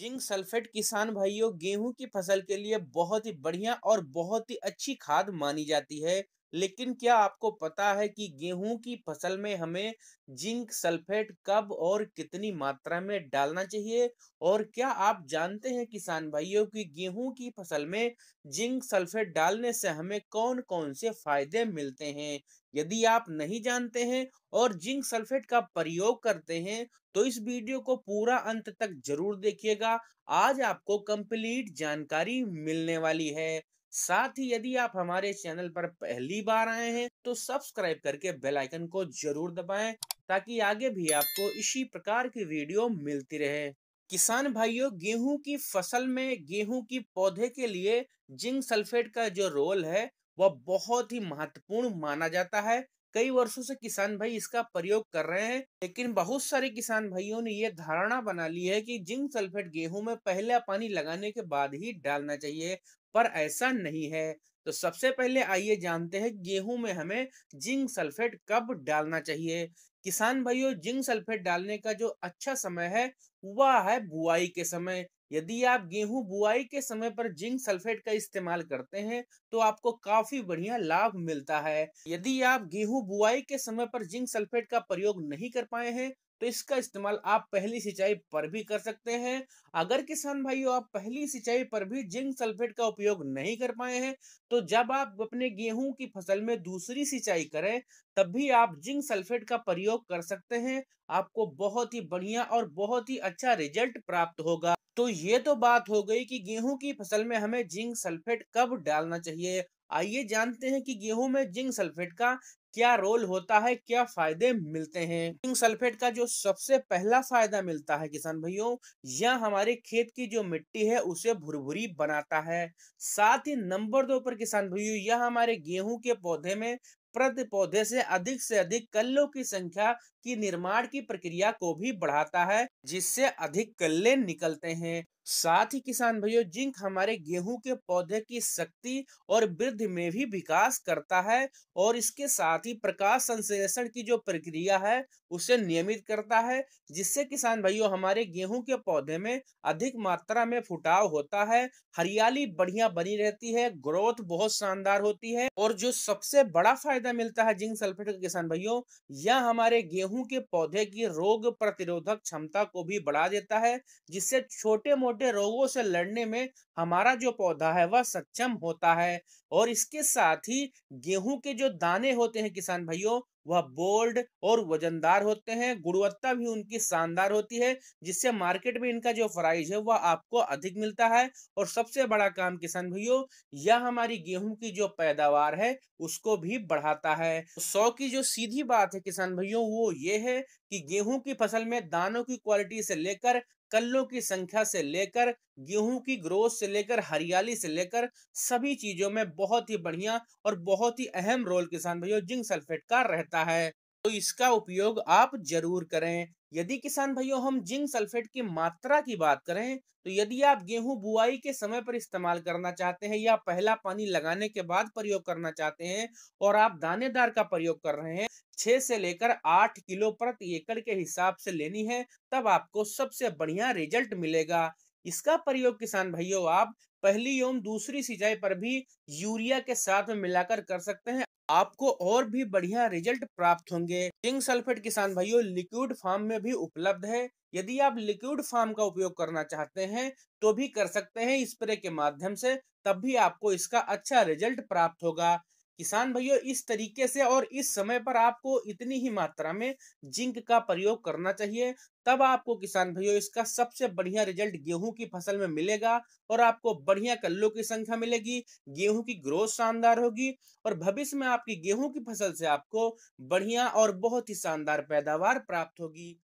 zinc sulphate किसान भाइयों गेहूं की फसल के लिए बहुत ही बढ़िया और बहुत ही अच्छी खाद मानी जाती है लेकिन क्या आपको पता है कि गेहूं की फसल में हमें जिंक सल्फेट कब और कितनी मात्रा में डालना चाहिए और क्या आप जानते हैं किसान भाइयों कि गेहूं की फसल में जिंक सल्फेट डालने से हमें कौन कौन से फायदे मिलते हैं यदि आप नहीं जानते हैं और जिंक सल्फेट का प्रयोग करते हैं तो इस वीडियो को पूरा अंत तक जरूर देखिएगा आज आपको कंप्लीट जानकारी मिलने वाली है साथ ही यदि आप हमारे चैनल पर पहली बार आए हैं तो सब्सक्राइब करके बेल आइकन को जरूर दबाएं ताकि आगे भी आपको इसी प्रकार की वीडियो मिलती रहे किसान भाइयों गेहूं की फसल में गेहूं की पौधे के लिए जिंक सल्फेट का जो रोल है वह बहुत ही महत्वपूर्ण माना जाता है कई वर्षों से किसान भाई इसका प्रयोग कर रहे हैं लेकिन बहुत सारे किसान भाइयों ने यह धारणा बना ली है कि जिंक सल्फेट गेहूं में पहला पानी लगाने के बाद ही डालना चाहिए पर ऐसा नहीं है तो सबसे पहले आइए जानते हैं गेहूं में हमें जिंक सल्फेट कब डालना चाहिए किसान भाइयों जिंक सल्फेट डालने का जो अच्छा समय है वह है बुआई के समय यदि आप गेहूं बुआई के समय पर जिंक सल्फेट का इस्तेमाल करते हैं तो आपको काफी बढ़िया लाभ मिलता है यदि आप गेहूं बुआई के समय पर जिंक सल्फेट का प्रयोग नहीं कर पाए हैं तो इसका इस्तेमाल आप पहली सिंचाई पर भी कर सकते हैं अगर किसान भाइयों आप पहली सिंचाई पर भी जिंक सल्फेट का उपयोग नहीं कर पाए हैं तो जब आप अपने गेहूं की फसल में दूसरी सिंचाई करें तब भी आप जिंक सल्फेट का प्रयोग कर सकते हैं आपको बहुत ही बढ़िया और बहुत ही अच्छा रिजल्ट प्राप्त होगा तो ये तो बात हो गई कि गेहूं की फसल में हमें जिंक सल्फेट कब डालना चाहिए आइए जानते हैं कि गेहूं में जिंक सल्फेट का क्या रोल होता है क्या फायदे मिलते हैं जिंक सल्फेट का जो सबसे पहला फायदा मिलता है किसान भाइयों यह हमारे खेत की जो मिट्टी है उसे भुरभुरी बनाता है साथ ही नंबर दो पर किसान भाइयों यह हमारे गेहूं के पौधे में प्रति पौधे से अधिक से अधिक कल्लों की संख्या की निर्माण की प्रक्रिया को भी बढ़ाता है जिससे अधिक कल्ले निकलते हैं साथ ही किसान भाइयों जिंक हमारे गेहूं के पौधे की शक्ति और वृद्धि में भी विकास करता है और इसके साथ ही प्रकाश संश्लेषण की जो प्रक्रिया है उसे नियमित करता है जिससे किसान भाइयों हमारे गेहूं के पौधे में अधिक मात्रा में फुटाव होता है हरियाली बढ़िया बनी रहती है ग्रोथ बहुत शानदार होती है और जो सबसे बड़ा फायदा मिलता है जिंक सल्फेट का किसान भाइयों यह हमारे गेहूं के पौधे की रोग प्रतिरोधक क्षमता को भी बढ़ा देता है जिससे छोटे मोटे छोटे रोगों से लड़ने में हमारा जो पौधा है वह सक्षम होता है और इसके साथ ही गेहूं के जो दाने होते हैं किसान भाइयों वह बोल्ड और वजनदार होते हैं गुणवत्ता भी उनकी शानदार होती है जिससे मार्केट में इनका जो प्राइस है वह आपको अधिक मिलता है और सबसे बड़ा काम किसान भाइयों यह हमारी गेहूं की जो पैदावार है उसको भी बढ़ाता है सौ की जो सीधी बात है किसान भाइयों वो ये है कि गेहूं की फसल में दानों की क्वालिटी से लेकर कल्लों की संख्या से लेकर गेहूं की ग्रोथ से लेकर हरियाली से लेकर सभी चीजों में बहुत ही बढ़िया और बहुत ही अहम रोल किसान भाइयों जिंक सल्फेट का रहता है तो इसका उपयोग आप जरूर करें यदि किसान भाइयों हम जिंक सल्फेट की मात्रा की बात करें तो यदि आप गेहूं बुआई के समय पर इस्तेमाल करना चाहते हैं या पहला पानी लगाने के बाद प्रयोग करना चाहते हैं और आप दानेदार का प्रयोग कर रहे हैं छह से लेकर आठ किलो प्रति एकड़ के हिसाब से लेनी है तब आपको सबसे बढ़िया रिजल्ट मिलेगा इसका प्रयोग किसान भाइयों आप पहली एवं दूसरी सिंचाई पर भी यूरिया के साथ में मिलाकर कर सकते हैं आपको और भी बढ़िया रिजल्ट प्राप्त होंगे जिंक सल्फेट किसान भाइयों लिक्विड फार्म में भी उपलब्ध है यदि आप लिक्विड फार्म का उपयोग करना चाहते हैं तो भी कर सकते हैं स्प्रे के माध्यम से तब भी आपको इसका अच्छा रिजल्ट प्राप्त होगा किसान भाइयों इस तरीके से और इस समय पर आपको इतनी ही मात्रा में जिंक का प्रयोग करना चाहिए तब आपको किसान भाइयों इसका सबसे बढ़िया रिजल्ट गेहूं की फसल में मिलेगा और आपको बढ़िया कल्लों की संख्या मिलेगी गेहूं की ग्रोथ शानदार होगी और भविष्य में आपकी गेहूं की फसल से आपको बढ़िया और बहुत ही शानदार पैदावार प्राप्त होगी